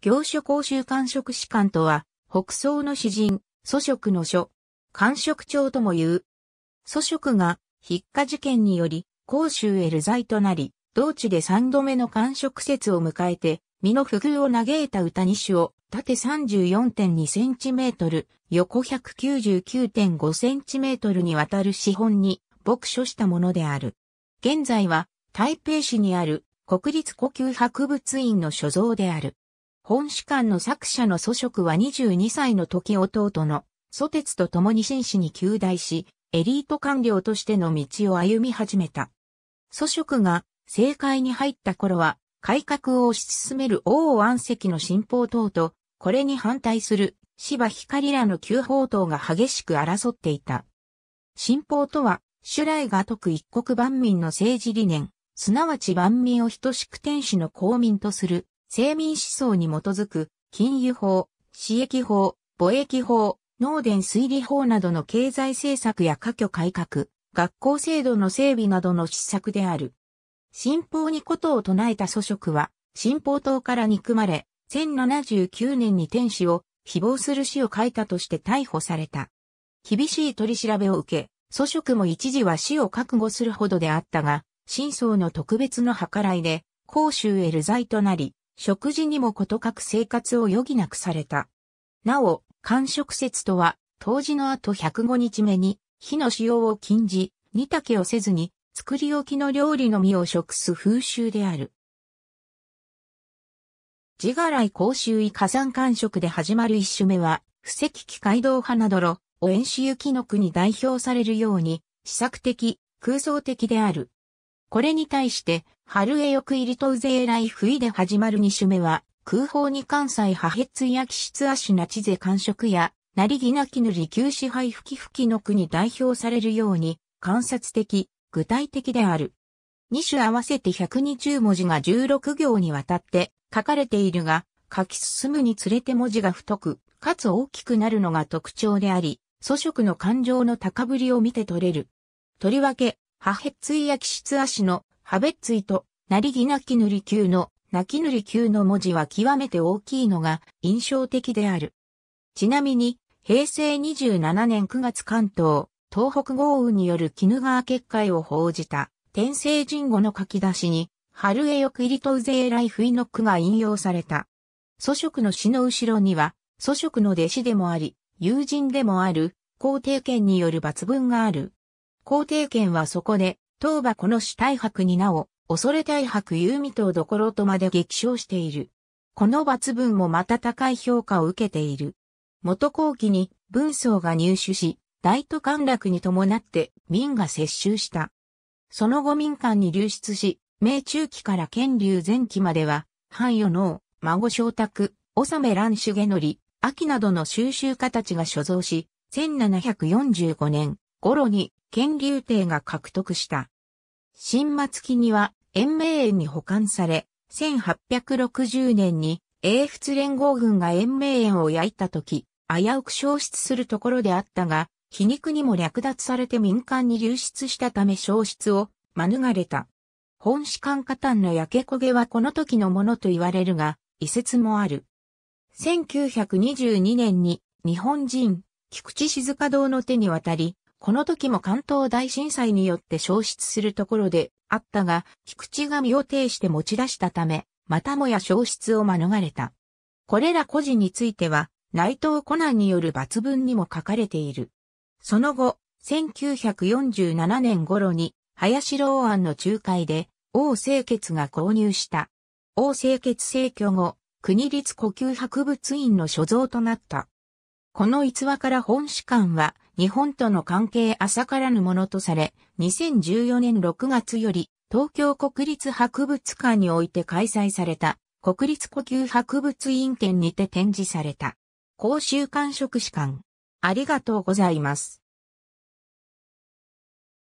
行書公衆官職士官とは、北宋の詩人、祖職の書、官職長とも言う。祖職が、筆下事件により、公衆へ流罪となり、同地で三度目の官職説を迎えて、身の不遇を嘆いた歌二首を、縦34.2センチメートル、横199.5センチメートルにわたる資本に、牧書したものである。現在は、台北市にある、国立呼吸博物院の所蔵である。本主観の作者の祖職は22歳の時弟の祖鉄と共に紳士に求大し、エリート官僚としての道を歩み始めた。祖職が政界に入った頃は、改革を推し進める王安石の新法等と、これに反対する芝光らの旧法等が激しく争っていた。新法とは、主来が得一国万民の政治理念、すなわち万民を等しく天使の公民とする生民思想に基づく、金融法、私益法、貿易法、農電推理法などの経済政策や科挙改革、学校制度の整備などの施策である。新法にことを唱えた祖職は、新法党から憎まれ、1079年に天使を、誹謗する死を書いたとして逮捕された。厳しい取り調べを受け、祖職も一時は死を覚悟するほどであったが、真相の特別の計らいで、公衆へ流罪となり、食事にもことかく生活を余儀なくされた。なお、間食説とは、当時の後105日目に、火の使用を禁じ、煮炊きをせずに、作り置きの料理のみを食す風習である。自我い公衆位火山間食で始まる一種目は、布石機街道派などろ、お縁習雪の句に代表されるように、試作的、空想的である。これに対して、春へよく入りとうえらい不意で始まる二種目は、空砲に関西破滅や気質足なちぜ感触や、なりぎなきぬり旧支配吹き吹きの句に代表されるように、観察的、具体的である。二種合わせて120文字が16行にわたって書かれているが、書き進むにつれて文字が太く、かつ大きくなるのが特徴であり、祖食の感情の高ぶりを見て取れる。とりわけ、破滅や気質足の破ツイと、なりぎなきぬり級の、なきぬり級の文字は極めて大きいのが印象的である。ちなみに、平成27年9月関東、東北豪雨による鬼怒川決壊を報じた、天聖人語の書き出しに、春へよく入りとうぜえらい不意の句が引用された。祖職の詩の後ろには、祖職の弟子でもあり、友人でもある、皇帝権による抜文がある。皇帝権はそこで、当馬この主大白になお、恐れ大白優美とどころとまで激賞している。この抜文もまた高い評価を受けている。元後期に文章が入手し、大都陥落に伴って民が接収した。その後民間に流出し、明中期から建立前期までは、藩与能、孫昇卓、納め乱主下則、秋などの収集家たちが所蔵し、1745年、頃に乾隆帝が獲得した。新末期には延命園に保管され、1860年に英仏連合軍が延命園を焼いた時、危うく消失するところであったが、皮肉にも略奪されて民間に流出したため消失を免れた。本士官家炭の焼け焦げはこの時のものと言われるが、遺説もある。1922年に日本人、菊池静香堂の手に渡り、この時も関東大震災によって消失するところであったが、菊池が身を挺して持ち出したため、またもや消失を免れた。これら個人については、内藤コナンによる抜文にも書かれている。その後、1947年頃に、林老安の仲介で、王清潔が購入した。王清潔逝去後、国立呼吸博物院の所蔵となった。この逸話から本史館は日本との関係浅からぬものとされ、2014年6月より東京国立博物館において開催された国立呼吸博物院展にて展示された。公衆館職史館。ありがとうございます。